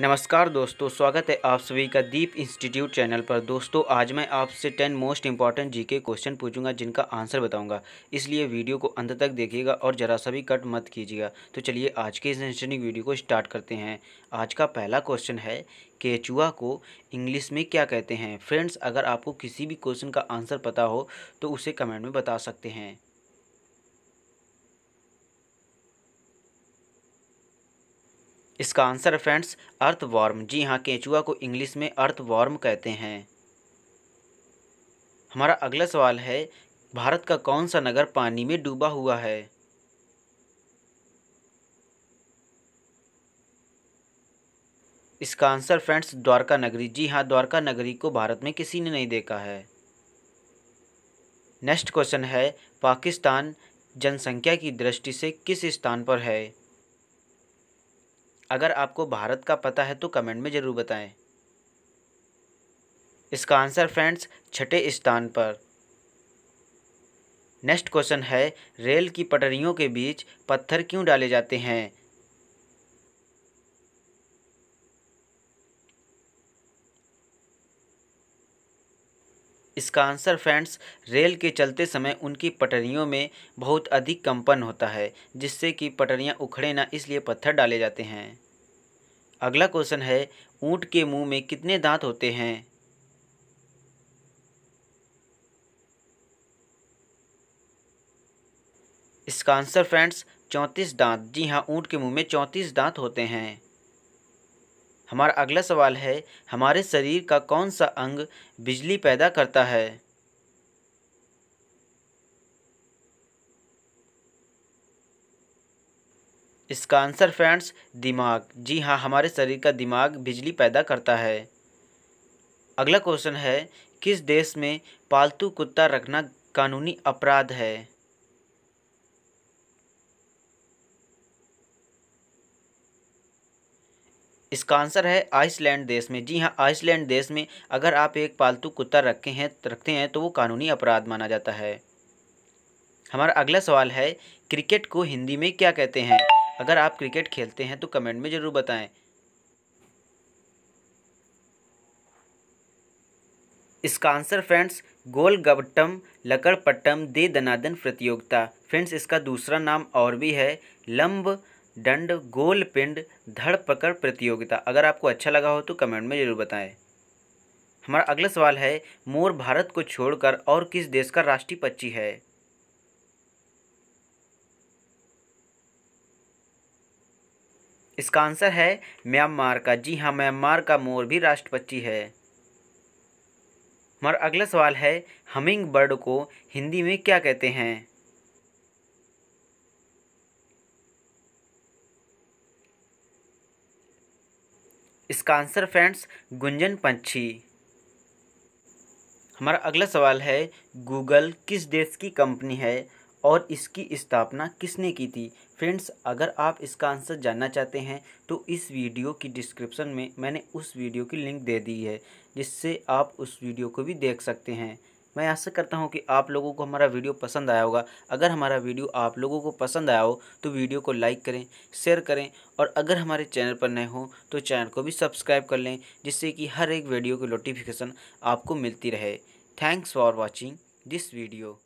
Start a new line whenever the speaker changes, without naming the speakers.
नमस्कार दोस्तों स्वागत है आप सभी का दीप इंस्टीट्यूट चैनल पर दोस्तों आज मैं आपसे ten most important GK question पूछूंगा जिनका आंसर बताऊंगा इसलिए वीडियो को अंत तक देखिएगा और ज़रा सा भी कट मत कीजिएगा तो चलिए आज के इस इंस्टेंटिंग वीडियो को स्टार्ट करते हैं आज का पहला क्वेश्चन है केचुआ को इंग्लिश में क्या कहते हैं फ्रेंड्स अगर आपको किसी भी क्वेश्चन का आंसर पता हो तो उसे कमेंट में बता सकते हैं इसका आंसर फ्रेंड्स अर्थवॉर्म जी हाँ केंचुआ को इंग्लिश में अर्थवॉर्म कहते हैं हमारा अगला सवाल है भारत का कौन सा नगर पानी में डूबा हुआ है इसका आंसर फ्रेंड्स द्वारका नगरी जी हाँ द्वारका नगरी को भारत में किसी ने नहीं देखा है नेक्स्ट क्वेश्चन है पाकिस्तान जनसंख्या की दृष्टि से किस स्थान पर है अगर आपको भारत का पता है तो कमेंट में ज़रूर बताएं इसका आंसर फ्रेंड्स छठे स्थान पर नेक्स्ट क्वेश्चन है रेल की पटरियों के बीच पत्थर क्यों डाले जाते हैं इसका आंसर फ्रेंड्स रेल के चलते समय उनकी पटरियों में बहुत अधिक कंपन होता है जिससे कि पटरियाँ उखड़े ना इसलिए पत्थर डाले जाते हैं अगला क्वेश्चन है ऊँट के मुंह में कितने दांत होते हैं इसका आंसर फ्रेंड्स चौंतीस दांत जी हाँ ऊँट के मुंह में चौंतीस दांत होते हैं हमारा अगला सवाल है हमारे शरीर का कौन सा अंग बिजली पैदा करता है इसका आंसर फ्रेंड्स दिमाग जी हाँ हमारे शरीर का दिमाग बिजली पैदा करता है अगला क्वेश्चन है किस देश में पालतू कुत्ता रखना कानूनी अपराध है इसका आंसर है आइसलैंड देश में जी हाँ आइसलैंड देश में अगर आप एक पालतू कुत्ता रखे हैं रखते हैं तो वो कानूनी अपराध माना जाता है हमारा अगला सवाल है क्रिकेट को हिंदी में क्या कहते हैं अगर आप क्रिकेट खेलते हैं तो कमेंट में ज़रूर बताएं इसका आंसर फ्रेंड्स गोल गबट्टम लकड़पट्टम दे दनादन प्रतियोगिता फ्रेंड्स इसका दूसरा नाम और भी है लंब दंड गोल पिंड धड़ पकड़ प्रतियोगिता अगर आपको अच्छा लगा हो तो कमेंट में ज़रूर बताएं हमारा अगला सवाल है मोर भारत को छोड़कर और किस देश का राष्ट्रीय पक्षी है इसका आंसर है म्यांमार का जी हाँ म्यांमार का मोर भी राष्ट्र पक्षी है हमारा अगला सवाल है हमिंग बर्ड को हिंदी में क्या कहते हैं इसका आंसर फ्रेंड्स गुंजन पंछी हमारा अगला सवाल है गूगल किस देश की कंपनी है और इसकी स्थापना किसने की थी फ्रेंड्स अगर आप इसका आंसर जानना चाहते हैं तो इस वीडियो की डिस्क्रिप्शन में मैंने उस वीडियो की लिंक दे दी है जिससे आप उस वीडियो को भी देख सकते हैं मैं आशा करता हूँ कि आप लोगों को हमारा वीडियो पसंद आया होगा अगर हमारा वीडियो आप लोगों को पसंद आया हो तो वीडियो को लाइक करें शेयर करें और अगर हमारे चैनल पर नए हों तो चैनल को भी सब्सक्राइब कर लें जिससे कि हर एक वीडियो की नोटिफिकेशन आपको मिलती रहे thanks for watching this video